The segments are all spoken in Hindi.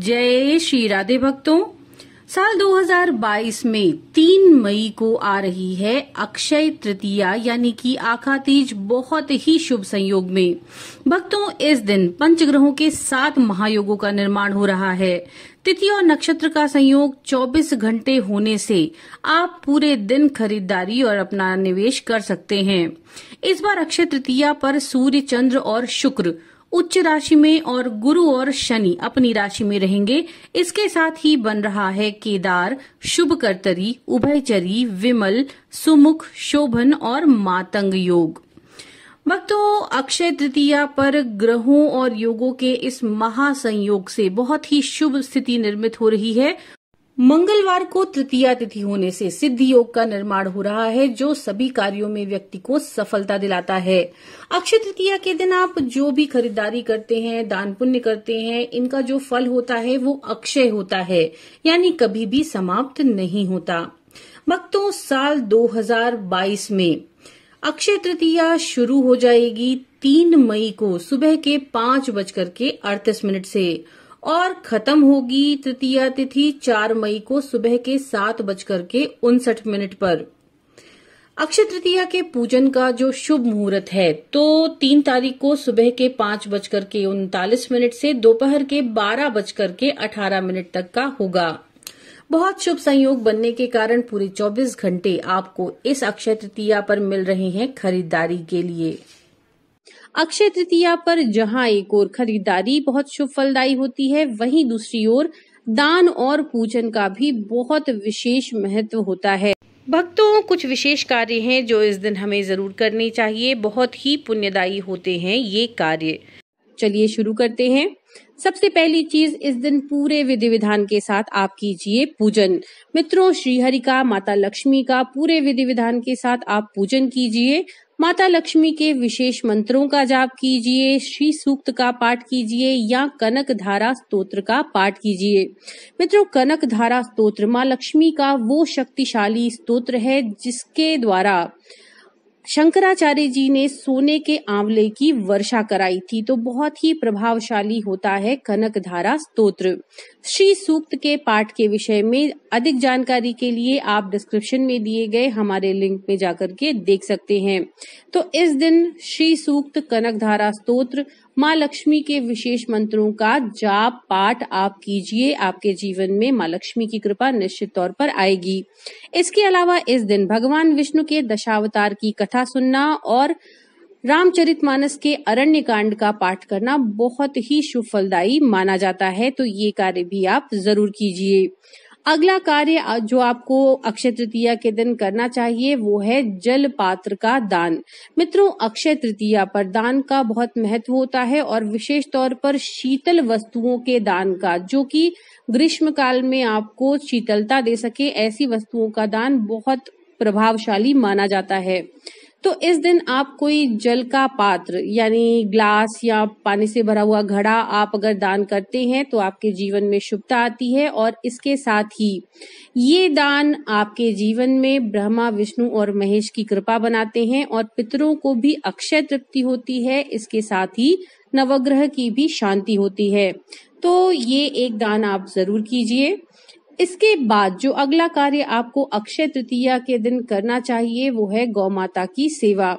जय श्री राधे भक्तों साल 2022 में 3 मई को आ रही है अक्षय तृतीया यानी कि आखा तीज बहुत ही शुभ संयोग में भक्तों इस दिन पंच ग्रहों के सात महायोगों का निर्माण हो रहा है तिथि और नक्षत्र का संयोग 24 घंटे होने से आप पूरे दिन खरीदारी और अपना निवेश कर सकते हैं इस बार अक्षय तृतीया पर सूर्य चंद्र और शुक्र उच्च राशि में और गुरु और शनि अपनी राशि में रहेंगे इसके साथ ही बन रहा है केदार शुभ कर्तरी उभयचरी विमल सुमुख शोभन और मातंग योग भक्तों अक्षय तृतीया पर ग्रहों और योगों के इस महासंयोग से बहुत ही शुभ स्थिति निर्मित हो रही है मंगलवार को तृतीया तिथि होने से सिद्धि योग का निर्माण हो रहा है जो सभी कार्यों में व्यक्ति को सफलता दिलाता है अक्षय तृतीया के दिन आप जो भी खरीदारी करते हैं दान पुण्य करते हैं इनका जो फल होता है वो अक्षय होता है यानी कभी भी समाप्त नहीं होता भक्तों साल 2022 में अक्षय तृतीया शुरू हो जाएगी तीन मई को सुबह के पांच बजकर के अड़तीस मिनट से और खत्म होगी तृतीया तिथि चार मई को सुबह के सात बजकर के उनसठ मिनट पर अक्षय तृतीया के पूजन का जो शुभ मुहूर्त है तो तीन तारीख को सुबह के पांच बजकर के उनतालीस मिनट से दोपहर के बारह बजकर के अठारह मिनट तक का होगा बहुत शुभ संयोग बनने के कारण पूरे 24 घंटे आपको इस अक्षय तृतीया पर मिल रहे हैं खरीदारी के लिए अक्षय तृतीया पर जहां एक ओर खरीदारी बहुत शुभ फलदायी होती है वहीं दूसरी ओर दान और पूजन का भी बहुत विशेष महत्व होता है भक्तों कुछ विशेष कार्य हैं जो इस दिन हमें ज़रूर करने चाहिए बहुत ही पुण्यदायी होते हैं ये कार्य चलिए शुरू करते हैं सबसे पहली चीज इस दिन पूरे विधि विधान के साथ आप कीजिए पूजन मित्रों श्रीहरि का माता लक्ष्मी का पूरे विधि विधान के साथ आप पूजन कीजिए माता लक्ष्मी के विशेष मंत्रों का जाप कीजिए श्री सूक्त का पाठ कीजिए या कनक धारा स्तोत्र का पाठ कीजिए मित्रों कनक धारा स्तोत्र माँ लक्ष्मी का वो शक्तिशाली स्त्रोत्र है जिसके द्वारा शंकराचार्य जी ने सोने के आंवले की वर्षा कराई थी तो बहुत ही प्रभावशाली होता है कनक धारा स्त्रोत्र श्री सूक्त के पाठ के विषय में अधिक जानकारी के लिए आप डिस्क्रिप्शन में दिए गए हमारे लिंक में जाकर के देख सकते हैं तो इस दिन श्री सूक्त कनक धारा स्त्रोत्र माँ लक्ष्मी के विशेष मंत्रों का जाप पाठ आप कीजिए आपके जीवन में माँ लक्ष्मी की कृपा निश्चित तौर पर आएगी इसके अलावा इस दिन भगवान विष्णु के दशावतार की कथा कथा सुनना और रामचरित मानस के अरण्य कांड का पाठ करना बहुत ही शुभ फलदायी माना जाता है तो ये कार्य भी आप जरूर कीजिए अगला कार्य जो आपको अक्षय तृतीया के दिन करना चाहिए वो है जल पात्र का दान मित्रों अक्षय तृतीया पर दान का बहुत महत्व होता है और विशेष तौर पर शीतल वस्तुओं के दान का जो कि ग्रीष्म काल में आपको शीतलता दे सके ऐसी वस्तुओं का दान बहुत प्रभावशाली माना जाता है तो इस दिन आप कोई जल का पात्र यानी ग्लास या पानी से भरा हुआ घड़ा आप अगर दान करते हैं तो आपके जीवन में शुभता आती है और इसके साथ ही ये दान आपके जीवन में ब्रह्मा विष्णु और महेश की कृपा बनाते हैं और पितरों को भी अक्षय तृप्ति होती है इसके साथ ही नवग्रह की भी शांति होती है तो ये एक दान आप जरूर कीजिए इसके बाद जो अगला कार्य आपको अक्षय तृतीया के दिन करना चाहिए वो है गौ माता की सेवा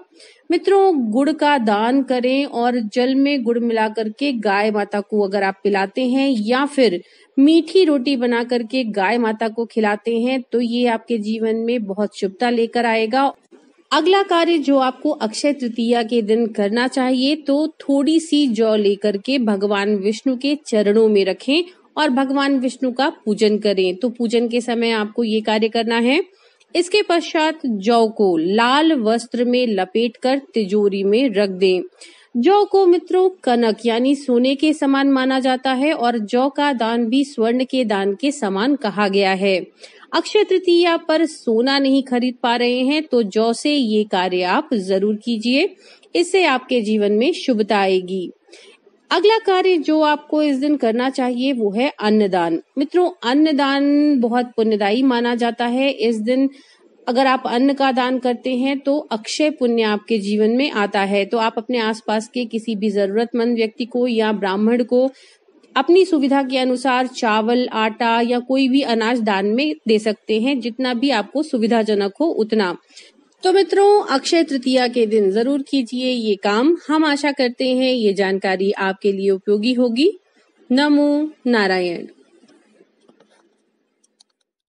मित्रों गुड़ का दान करें और जल में गुड़ मिला करके गाय माता को अगर आप पिलाते हैं या फिर मीठी रोटी बना करके गाय माता को खिलाते हैं तो ये आपके जीवन में बहुत शुभता लेकर आएगा अगला कार्य जो आपको अक्षय तृतीया के दिन करना चाहिए तो थोड़ी सी जौ लेकर के भगवान विष्णु के चरणों में रखें और भगवान विष्णु का पूजन करें तो पूजन के समय आपको ये कार्य करना है इसके पश्चात जौ को लाल वस्त्र में लपेट कर तिजोरी में रख दें जौ को मित्रों कनक यानी सोने के समान माना जाता है और जौ का दान भी स्वर्ण के दान के समान कहा गया है अक्षय तृतीया पर सोना नहीं खरीद पा रहे हैं तो जौ से ये कार्य आप जरूर कीजिए इससे आपके जीवन में शुभता आएगी अगला कार्य जो आपको इस दिन करना चाहिए वो है अन्नदान मित्रों अन्नदान बहुत पुण्यदायी माना जाता है इस दिन अगर आप अन्न का दान करते हैं तो अक्षय पुण्य आपके जीवन में आता है तो आप अपने आसपास के किसी भी जरूरतमंद व्यक्ति को या ब्राह्मण को अपनी सुविधा के अनुसार चावल आटा या कोई भी अनाज दान में दे सकते हैं जितना भी आपको सुविधाजनक हो उतना तो मित्रों अक्षय तृतीया के दिन जरूर कीजिए ये काम हम आशा करते हैं ये जानकारी आपके लिए उपयोगी होगी नमो नारायण